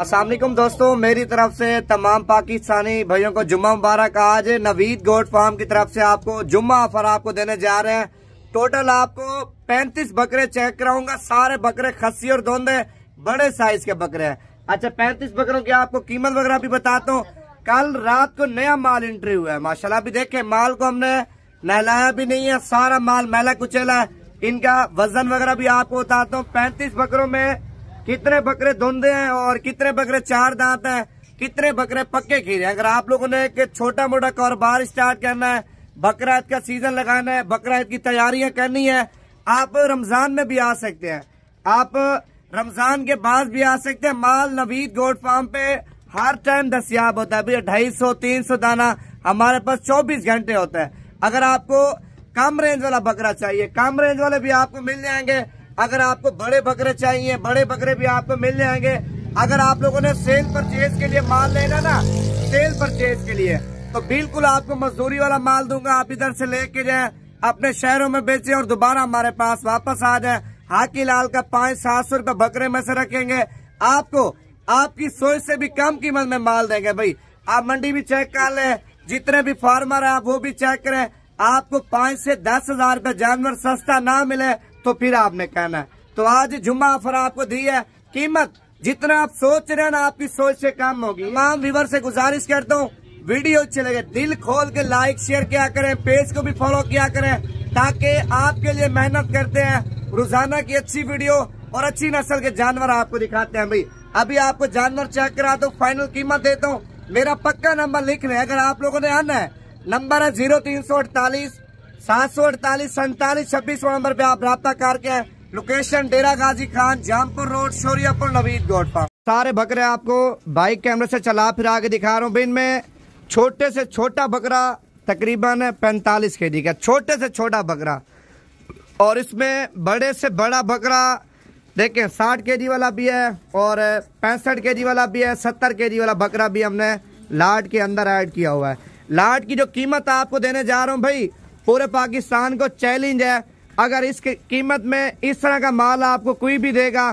असलम दोस्तों मेरी तरफ से तमाम पाकिस्तानी भाइयों को जुम्मा मुबारक आज नवीद गोट फार्म की तरफ से आपको जुम्मा ऑफर आपको देने जा रहे हैं टोटल आपको 35 बकरे चेक कराऊंगा सारे बकरे खसी और धोंदे बड़े साइज के बकरे हैं अच्छा 35 बकरों की आपको कीमत वगैरह भी बताता हूँ कल रात को नया माल एंट्री हुआ है माशाला अभी देखे माल को हमने नहलाया भी नहीं है सारा माल मेला कुचेला है इनका वजन वगैरह भी आपको बताता हूँ पैंतीस बकरों में कितने बकरे धुंधे हैं और कितने बकरे चार दांत हैं कितने बकरे पक्के खीरे हैं अगर आप लोगों ने एक छोटा मोटा कारोबार स्टार्ट करना है बकरा ईद का सीजन लगाना है बकरा ईद की तैयारियां करनी है आप रमजान में भी आ सकते हैं आप रमजान के बाद भी आ सकते हैं माल नवीद गोड फार्म पे हर टाइम दस्याब होता है भैया ढाई सौ तीन सौ दाना हमारे पास चौबीस घंटे होता है अगर आपको कम रेंज वाला बकरा चाहिए कम रेंज वाले भी आपको मिल जाएंगे अगर आपको बड़े बकरे चाहिए बड़े बकरे भी आपको मिल जाएंगे अगर आप लोगों ने सेल परचेज के लिए माल लेना ना सेल परचेज के लिए तो बिल्कुल आपको मजदूरी वाला माल दूंगा आप इधर से लेके जाए अपने शहरों में बेचे और दोबारा हमारे पास वापस आ जाए हाकी लाल का पाँच सात सौ रूपये बकरे में से रखेंगे आपको आपकी सोच से भी कम कीमत में माल देंगे भाई आप मंडी भी चेक कर ले जितने भी फार्मर है आप वो भी चेक करें आपको पाँच से दस हजार रूपये जानवर सस्ता ना मिले तो फिर आपने कहना है तो आज जुम्मा ऑफर आपको दी है कीमत जितना आप सोच रहे हैं ना आपकी सोच से कम होगी तमाम व्यूवर से गुजारिश करता हूँ वीडियो अच्छे लगे दिल खोल के लाइक शेयर किया करें पेज को भी फॉलो किया करें ताकि आपके लिए मेहनत करते हैं रोजाना की अच्छी वीडियो और अच्छी नस्ल के जानवर आपको दिखाते हैं भाई अभी आपको जानवर चेक करा दो फाइनल कीमत देता हूँ मेरा पक्का नंबर लिख रहे हैं अगर आप लोगों ने आना है नंबर है जीरो तीन सौ अड़तालीस सात सौ अड़तालीस सैतालीस छब्बीस नंबर पे आप रहा करके लोकेशन डेरा गाजी खान जामपुर रोड शोरियापुर नवीद गोड सारे बकरे आपको बाइक कैमरे से चला फिरा के दिखा रहा हूँ बिन में छोटे से छोटा बकरा तकरीबन पैंतालीस के जी का छोटे से छोटा बकरा और इसमें बड़े से बड़ा बकरा देखें साठ के जी वाला भी है और पैंसठ के जी वाला भी है सत्तर के जी वाला बकरा भी हमने लाट के अंदर ऐड किया हुआ है लाट की जो कीमत आपको देने जा रहा हूँ भाई पूरे पाकिस्तान को चैलेंज है अगर इस कीमत में इस तरह का माल आपको कोई भी देगा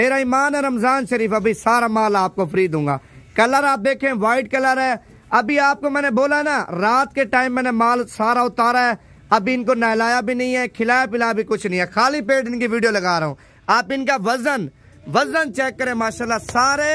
मेरा ईमान है रमज़ान शरीफ अभी सारा माल आपको फ्री दूंगा कलर आप देखें वाइट कलर है अभी आपको मैंने बोला ना रात के टाइम मैंने माल सारा उतारा है अभी इनको नहलाया भी नहीं है खिलाया पिलाया भी कुछ नहीं है खाली पेट इनकी वीडियो लगा रहा हूँ आप इनका वजन वजन चेक करें माशाल्लाह सारे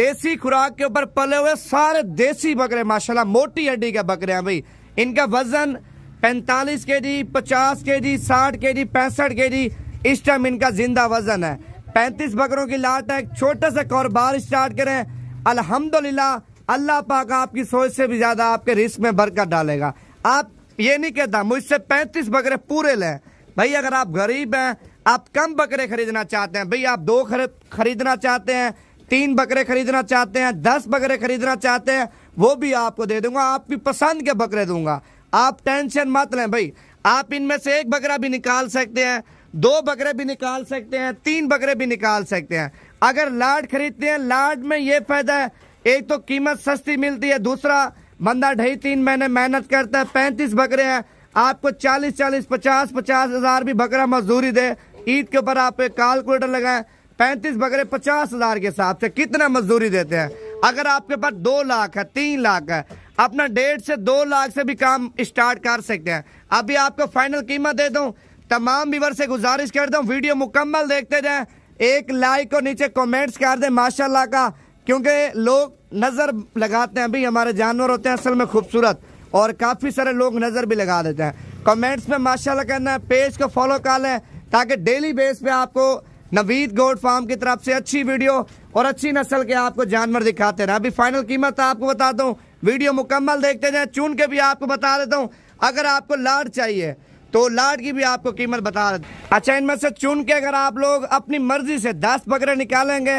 देसी खुराक के ऊपर पले हुए सारे देसी बकरे माशाल्लाह मोटी हड्डी के बकरे हैं भाई इनका वजन पैंतालीस के जी पचास के जी साठ के जी पैंसठ के जी इस टाइम इनका जिंदा वजन है पैंतीस बकरों की लाट है छोटा सा कारोबार स्टार्ट करें अल्हम्दुलिल्लाह अल्लाह पाक आपकी सोच से भी ज्यादा आपके रिस्क में बरकत डालेगा आप ये नहीं कहता मुझसे पैंतीस बकरे पूरे लें भाई अगर आप गरीब हैं आप कम बकरे खरीदना चाहते हैं भाई आप दो खरीदना चाहते हैं तीन बकरे खरीदना चाहते हैं दस बकरे खरीदना चाहते हैं वो भी आपको दे दूंगा आपकी पसंद के बकरे दूंगा आप टेंशन मत लें भाई आप इनमें से एक बकरा भी निकाल सकते हैं दो बकरे भी निकाल सकते हैं तीन बकरे भी निकाल सकते हैं अगर लाट खरीदते हैं लाट में ये फायदा है एक तो कीमत सस्ती मिलती है दूसरा बंदा ढाई तीन महीने मेहनत करता है पैंतीस बकरे हैं आपको चालीस चालीस पचास पचास हजार भी बकरा मजदूरी दे ईद के ऊपर आप एक कैलकुलेटर लगाए पैंतीस बकरे पचास हजार के हिसाब से कितना मजदूरी देते हैं अगर आपके पास दो लाख है तीन लाख है अपना डेढ़ से दो लाख से भी काम स्टार्ट कर सकते हैं अभी आपको फाइनल कीमत दे दूँ तमाम व्यवर से गुजारिश कर दूं वीडियो मुकम्मल देखते जाएं एक लाइक और नीचे कमेंट्स कर दें माशाल्लाह का क्योंकि लोग नज़र लगाते हैं अभी हमारे जानवर होते हैं असल में खूबसूरत और काफ़ी सारे लोग नज़र भी लगा देते हैं कमेंट्स में माशाला करना है पेज को फॉलो कर लें ताकि डेली बेस पे आपको नवीद गोड फार्म की तरफ से अच्छी वीडियो और अच्छी नस्ल के आपको जानवर दिखाते रहे अभी फाइनल कीमत आपको बता दूँ वीडियो मुकम्मल देखते जाए चुन के भी आपको बता देता हूँ अगर आपको लाड चाहिए तो लाड की भी आपको कीमत बता देते अच्छा इनमें से चुन के अगर आप लोग अपनी मर्जी से दस बकरे निकालेंगे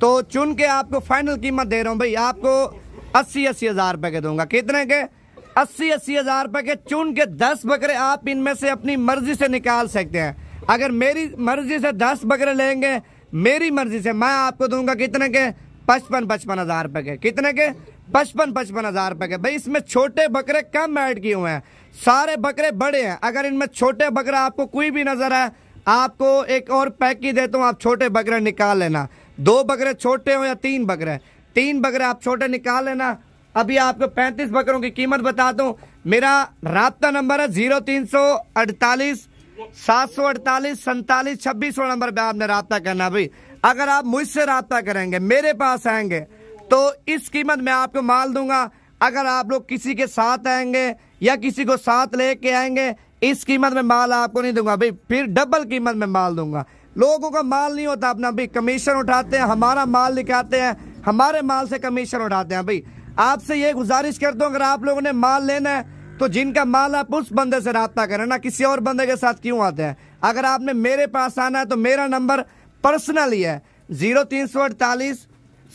तो चुन के आपको फाइनल कीमत दे रहा हूँ भाई आपको अस्सी अस्सी हज़ार रुपए के दूंगा कितने के अस्सी अस्सी हज़ार रुपए के चुन के दस बकरे आप इनमें से अपनी मर्जी से निकाल सकते हैं अगर मेरी मर्जी से दस बकरे लेंगे मेरी मर्जी से मैं आपको दूंगा कितने के पचपन पचपन हजार रुपए के कितने के पचपन पचपन हजार रुपए के भाई इसमें छोटे बकरे कम ऐड किए हुए हैं सारे बकरे बड़े हैं अगर इनमें छोटे बकरा आपको कोई भी नजर आए आपको एक और पैक ही देता हूँ आप छोटे बकरे निकाल लेना दो बकरे छोटे हो या तीन बकरे तीन बकरे आप छोटे निकाल लेना अभी आपको पैंतीस बकरों की कीमत बता दूँ मेरा रबता नंबर है जीरो तीन सौ अड़तालीस सात सौ अड़तालीस सैतालीस छब्बीस नंबर पे आपने रबता करना भाई अगर आप मुझसे रबता करेंगे मेरे पास आएंगे तो इस कीमत में आपको माल दूंगा अगर आप लोग किसी के साथ आएंगे या किसी को साथ लेके आएंगे इस कीमत में माल आपको नहीं दूंगा भाई फिर डबल कीमत में माल दूंगा लोगों का माल नहीं होता अपना भाई कमीशन उठाते हैं हमारा माल निकालते हैं हमारे माल से कमीशन उठाते हैं भाई आपसे ये गुजारिश करता हूँ अगर आप लोगों ने माल लेना है तो जिनका माल आप उस बंदे से रबता करें ना किसी और बंदे के साथ क्यों आते हैं अगर आपने मेरे पास आना है तो मेरा नंबर पर्सनली है जीरो तीन सौ अड़तालीस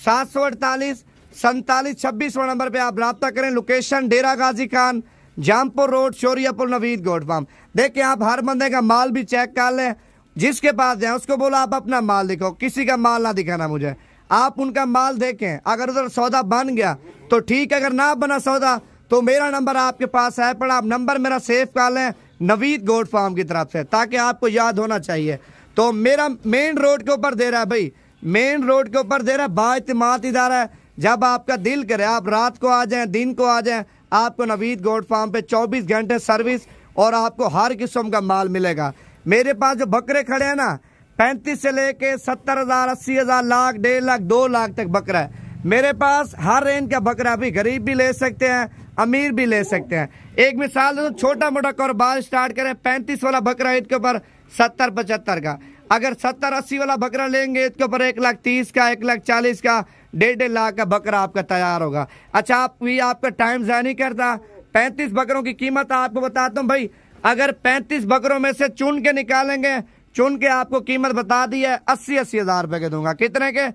सात सौ अड़तालीस सैतालीस छब्बीस नंबर पे आप रबता करें लोकेशन डेरा गाजी खान जामपुर रोड शोरियापुर नवीद गोड फार्म देखिए आप हर बंदे का माल भी चेक कर लें जिसके पास जाए उसको बोलो आप अपना माल दिखाओ किसी का माल ना दिखाना मुझे आप उनका माल देखें अगर उधर सौदा बन गया तो ठीक अगर ना बना सौदा तो मेरा नंबर आपके पास है पर आप नंबर मेरा सेव कर लें नवीद गोड फार्म की तरफ से ताकि आपको याद होना चाहिए तो मेरा मेन रोड के ऊपर दे रहा है भाई मेन रोड के ऊपर दे रहा है बातमात इधारा है जब आपका दिल करे आप रात को आ जाएं दिन को आ जाएं आपको नवीद गोड फार्म पे 24 घंटे सर्विस और आपको हर किस्म का माल मिलेगा मेरे पास जो बकरे खड़े हैं ना पैंतीस से लेके सत्तर हजार अस्सी हजार लाख डेढ़ लाख दो लाख तक बकरा है मेरे पास हर रेंज का बकरा भी गरीब भी ले सकते हैं अमीर भी ले सकते हैं एक मिसाल दोस्तों छोटा मोटा कारोबार स्टार्ट करें पैंतीस वाला बकरा ईद के ऊपर सत्तर पचहत्तर का अगर सत्तर अस्सी वाला बकरा लेंगे ईद के ऊपर एक लाख तीस का एक लाख चालीस का डेढ़ डेढ़ लाख का बकरा आपका तैयार होगा अच्छा आप भी आपका टाइम जया नहीं करता पैंतीस बकरों की कीमत आपको बताता हूँ भाई अगर पैंतीस बकरों में से चुन के निकालेंगे चुन के आपको कीमत बता दी है अस्सी अस्सी हज़ार रुपए के दूंगा कितने के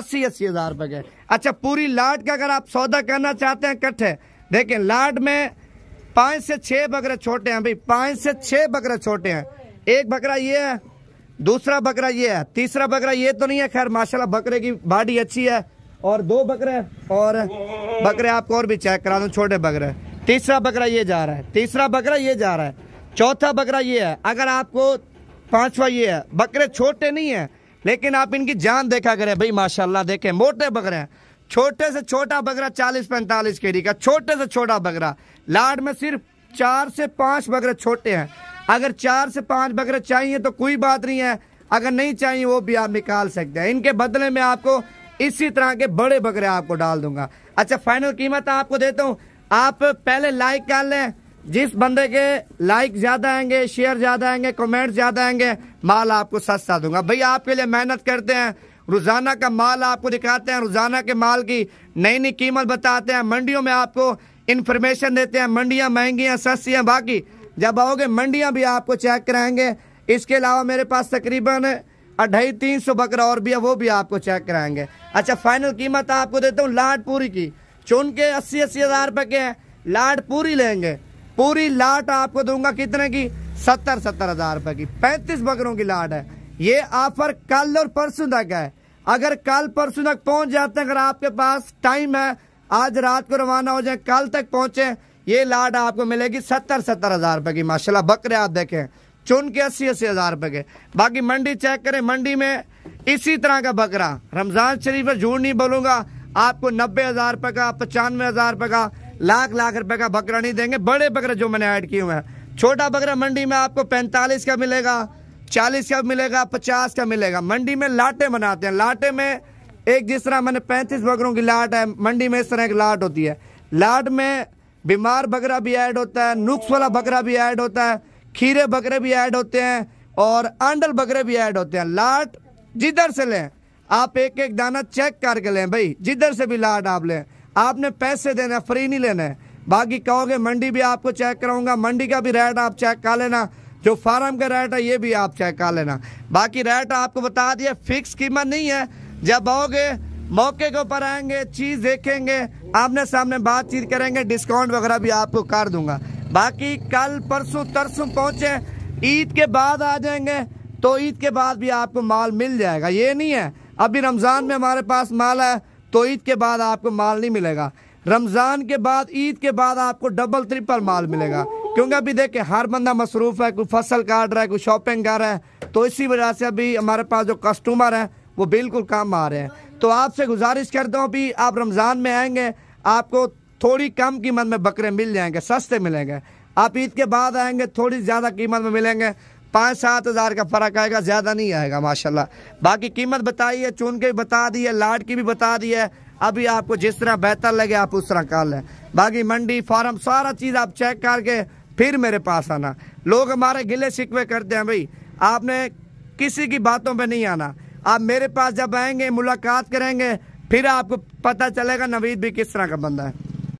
अस्सी अस्सी हज़ार रुपए के अच्छा पूरी लाट का अगर आप सौदा करना चाहते हैं इकट्ठे देखें लाड में पांच से छह बकरे छोटे हैं भाई पांच से छह बकरे छोटे हैं एक बकरा ये है दूसरा बकरा ये है तीसरा बकरा ये तो नहीं है खैर माशाल्लाह बकरे की बाडी अच्छी है और दो बकरे और बकरे आपको और भी चेक करा दो छोटे बकरे तीसरा बकरा ये जा रहा है तीसरा बकरा ये जा रहा है चौथा बकरा ये है अगर आपको पांचवा ये है बकरे छोटे नहीं है लेकिन आप इनकी जान देखा करें भाई माशाल्लाह देखें मोटे बकरे हैं छोटे से छोटा बगरा चालीस पैंतालीस के का छोटे से छोटा बगरा लाड में सिर्फ चार से पांच बकरे छोटे हैं अगर चार से पांच बकरे चाहिए तो कोई बात नहीं है अगर नहीं चाहिए वो भी आप निकाल सकते हैं इनके बदले में आपको इसी तरह के बड़े बकरे आपको डाल दूंगा अच्छा फाइनल कीमत आपको देता हूँ आप पहले लाइक कर लें जिस बंदे के लाइक ज़्यादा आएंगे शेयर ज़्यादा आएंगे कमेंट ज़्यादा आएंगे माल आपको सस्ता दूंगा भैया आपके लिए मेहनत करते हैं रोज़ाना का माल आपको दिखाते हैं रोज़ाना के माल की नई नई कीमत बताते हैं मंडियों में आपको इन्फॉर्मेशन देते हैं मंडियाँ महंगी हैं सस्ती हैं बाकी जब आओगे मंडियाँ भी आपको चेक कराएंगे इसके अलावा मेरे पास तकरीबन अढ़ाई तीन सौ बकरा और भी है वो भी आपको चेक कराएंगे अच्छा फाइनल कीमत आपको देता हूँ लाट पूरी की चुन के अस्सी अस्सी हज़ार रुपये के हैं लाट पूरी लेंगे पूरी लाट आपको दूंगा कितने की सत्तर सत्तर हज़ार रुपये की पैंतीस बकरों की लाट है ये ऑफर कल और परसों तक है अगर कल परसों तक पहुंच जाते हैं अगर आपके पास टाइम है आज रात को रवाना हो जाए कल तक पहुंचे ये लाड आपको मिलेगी सत्तर सत्तर हज़ार रुपये की माशाला बकरे आप देखें चुन के अस्सी अस्सी हज़ार रुपये के बाकी मंडी चेक करें मंडी में इसी तरह का बकरा रमज़ान शरीफ में झूठ नहीं बोलूंगा आपको नब्बे हज़ार रुपये का पचानवे हज़ार रुपये का लाख लाख रुपये का बकरा नहीं देंगे बड़े बकरे जो मैंने ऐड किए हुए हैं छोटा बकरा मंडी में आपको पैंतालीस का मिलेगा चालीस का मिलेगा पचास का मिलेगा मंडी में लाटे बनाते हैं लाटे में एक जिस तरह मैंने पैंतीस बकरों की लाट है मंडी में इस तरह एक लाट होती है लाट में बीमार बकरा भी ऐड होता है नुक्स वाला बकरा भी ऐड होता है खीरे बकरे भी ऐड होते हैं और आंडल बकरे भी ऐड होते हैं लाट जिधर से लें आप एक एक दाना चेक करके लें भाई जिधर से भी लाट आप लें आपने पैसे देने फ्री नहीं लेना है बाकी कहोगे मंडी भी आपको चेक कराऊंगा मंडी का भी रेट आप चेक कर लेना जो फार्म का रेट है ये भी आप चेक कर लेना बाकी रेट आपको बता दिया फिक्स कीमत नहीं है जब आओगे मौके के ऊपर आएंगे चीज़ देखेंगे आमने सामने बातचीत करेंगे डिस्काउंट वगैरह भी आपको कर दूंगा बाकी कल परसों तरसों पहुँचे ईद के बाद आ जाएंगे तो ईद के बाद भी आपको माल मिल जाएगा ये नहीं है अभी रमज़ान में हमारे पास माल है तो ईद के बाद आपको माल नहीं मिलेगा रमज़ान के बाद ईद के बाद आपको डबल ट्रिपल माल मिलेगा क्योंकि अभी देखे हर बंदा मसरूफ़ है कोई फसल काट रहा है कोई शॉपिंग कर रहा है तो इसी वजह से अभी हमारे पास जो कस्टमर हैं वो बिल्कुल कम आ रहे हैं तो आपसे गुजारिश करता हूँ अभी आप रमज़ान में आएंगे आपको थोड़ी कम कीमत में बकरे मिल जाएंगे सस्ते मिलेंगे आप ईद के बाद आएंगे थोड़ी ज़्यादा कीमत में मिलेंगे पाँच सात हज़ार का फ़र्क आएगा ज़्यादा नहीं आएगा माशाल्लाह बाकी कीमत बताई है चुन के भी बता दी है लाट की भी बता दी है अभी आपको जिस तरह बेहतर लगे आप उस तरह कर लें बाकी मंडी फार्म सारा चीज़ आप चेक करके फिर मेरे पास आना लोग हमारे गिले शिकवे करते हैं भाई आपने किसी की बातों पे नहीं आना आप मेरे पास जब आएंगे मुलाकात करेंगे फिर आपको पता चलेगा नवीद भी किस तरह का बंदा है